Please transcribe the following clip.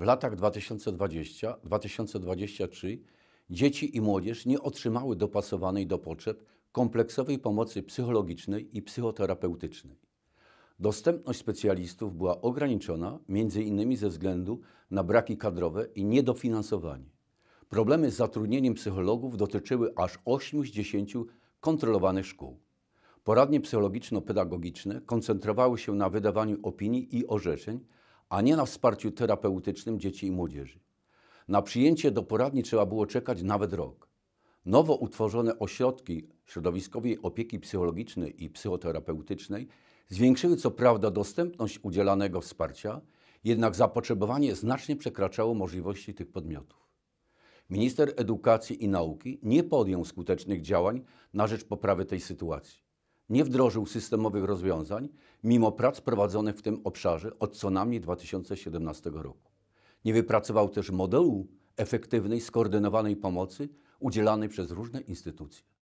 w latach 2020-2023 dzieci i młodzież nie otrzymały dopasowanej do potrzeb kompleksowej pomocy psychologicznej i psychoterapeutycznej. Dostępność specjalistów była ograniczona m.in. ze względu na braki kadrowe i niedofinansowanie. Problemy z zatrudnieniem psychologów dotyczyły aż 8 z 10 kontrolowanych szkół. Poradnie psychologiczno-pedagogiczne koncentrowały się na wydawaniu opinii i orzeczeń, a nie na wsparciu terapeutycznym dzieci i młodzieży. Na przyjęcie do poradni trzeba było czekać nawet rok. Nowo utworzone ośrodki środowiskowej opieki psychologicznej i psychoterapeutycznej zwiększyły co prawda dostępność udzielanego wsparcia, jednak zapotrzebowanie znacznie przekraczało możliwości tych podmiotów. Minister Edukacji i Nauki nie podjął skutecznych działań na rzecz poprawy tej sytuacji nie wdrożył systemowych rozwiązań, mimo prac prowadzonych w tym obszarze od co najmniej 2017 roku. Nie wypracował też modelu efektywnej, skoordynowanej pomocy udzielanej przez różne instytucje.